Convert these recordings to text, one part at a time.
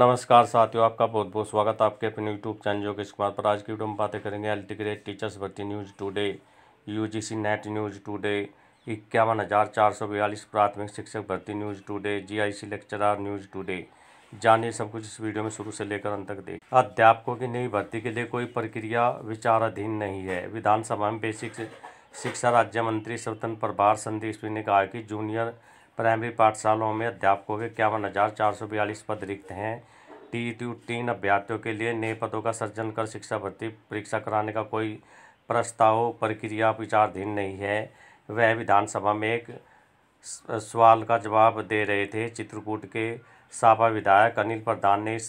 नमस्कार साथियों आपका बहुत बहुत स्वागत आपके अपने यूट्यूब चैनल जो किस कुमार पर आज की वीडियो में बातें करेंगे एल ग्रेड टीचर्स भर्ती news today UGC NET news today इक्यावन हज़ार चार सौ बयालीस प्राथमिक शिक्षक भर्ती news today GIC lecturer news today जानिए सब कुछ इस वीडियो में शुरू से लेकर अंत तक देख अध्यापकों की नई भर्ती के लिए कोई प्रक्रिया विचाराधीन नहीं है विधानसभा में बेसिक शिक्षा राज्य मंत्री स्वतंत्र प्रभार संदीप ने कहा कि जूनियर प्राइमरी पाठशालाओं में अध्यापकों के इक्यावन हज़ार चार सौ बयालीस पद रिक्त हैं टी तीन अभ्यर्थियों के लिए नए पदों का सृजन कर शिक्षा भर्ती परीक्षा कराने का कोई प्रस्ताव प्रक्रिया विचारधीन नहीं है वह विधानसभा में एक सवाल का जवाब दे रहे थे चित्रकूट के सापा विधायक अनिल प्रधान ने इस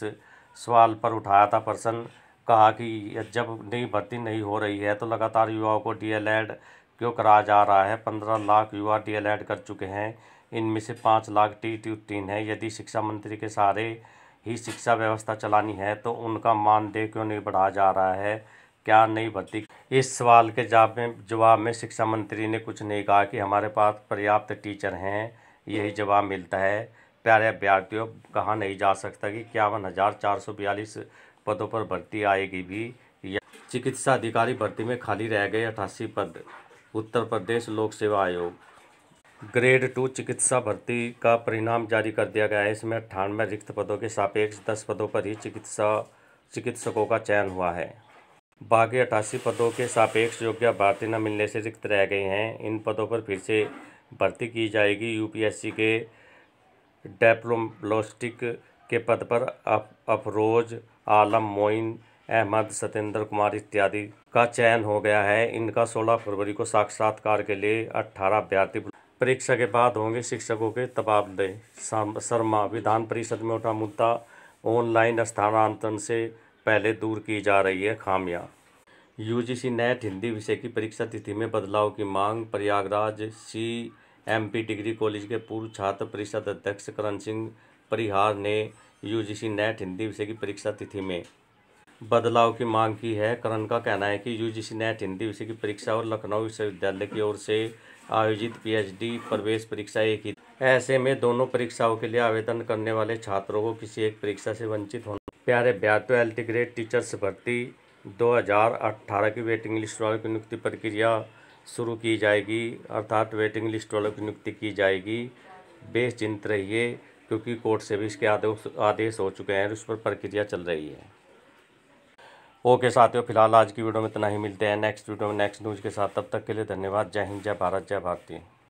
सवाल पर उठाया था प्रश्न कहा कि जब नई भर्ती नहीं हो रही है तो लगातार युवाओं को डीएलएड क्यों कराया जा रहा है पंद्रह लाख युवा डीएलएड कर चुके हैं इनमें से पाँच लाख टी टी उत्तीर्ण है यदि शिक्षा मंत्री के सहारे ही शिक्षा व्यवस्था चलानी है तो उनका मानदेय क्यों नहीं बढ़ाया जा रहा है क्या नहीं भर्ती इस सवाल के जवाब में जवाब में शिक्षा मंत्री ने कुछ नहीं कहा कि हमारे पास पर्याप्त टीचर हैं यही जवाब मिलता है प्यारे अभ्यर्थियों कहा नहीं जा सकता कि इक्यावन हज़ार चार सौ बयालीस पदों पर भर्ती आएगी भी या चिकित्सा अधिकारी भर्ती में खाली रह गए अठासी पद उत्तर प्रदेश लोक सेवा आयोग ग्रेड टू चिकित्सा भर्ती का परिणाम जारी कर दिया गया है इसमें अट्ठानवे रिक्त पदों के सापेक्ष दस पदों पर ही चिकित्सा चिकित्सकों का चयन हुआ है बाकी अठासी पदों के सापेक्ष योग्य अभ्यर्थी न मिलने से रिक्त रह गए हैं इन पदों पर फिर से भर्ती की जाएगी यूपीएससी के डेप्लोमलोस्टिक के पद पर अफरोज आलम मोइन अहमद सत्येंद्र कुमार इत्यादि का चयन हो गया है इनका 16 फरवरी को साक्षात्कार के लिए 18 अभ्यर्थी परीक्षा के बाद होंगे शिक्षकों के तबादले शर्मा विधान परिषद में उठा मुद्दा ऑनलाइन स्थानांतरण से पहले दूर की जा रही है खामियां यूजीसी नेट हिंदी विषय की परीक्षा तिथि में बदलाव की मांग Prayagraj C MP degree college के पूर्व छात्र परिषद अध्यक्ष करण सिंह परिहार ने यूजीसी नेट हिंदी विषय की परीक्षा तिथि में बदलाव की मांग की है करण का कहना है कि यूजीसी नेट हिंदी विषय की परीक्षा और लखनऊ विश्वविद्यालय की ओर से आयोजित पीएचडी प्रवेश परीक्षा एक ही ऐसे में दोनों परीक्षाओं के लिए आवेदन करने वाले छात्रों को किसी एक परीक्षा से वंचित होना प्यारे बिहार एल्टीग्रेड टीचर्स भर्ती 2018 की वेटिंग लिस्ट वालों की नियुक्ति प्रक्रिया शुरू की जाएगी अर्थात वेटिंग लिस्ट वालों की नियुक्ति की जाएगी बेचिंत रहिए क्योंकि कोर्ट से भी इसके आदेश आदेश हो चुके हैं उस पर प्रक्रिया चल रही है ओके साथियों फिलहाल आज की वीडियो में इतना ही मिलते हैं नेक्स्ट वीडियो में नेक्स्ट न्यूज़ के साथ तब तक के लिए धन्यवाद जय हिंद जय भारत जय भारती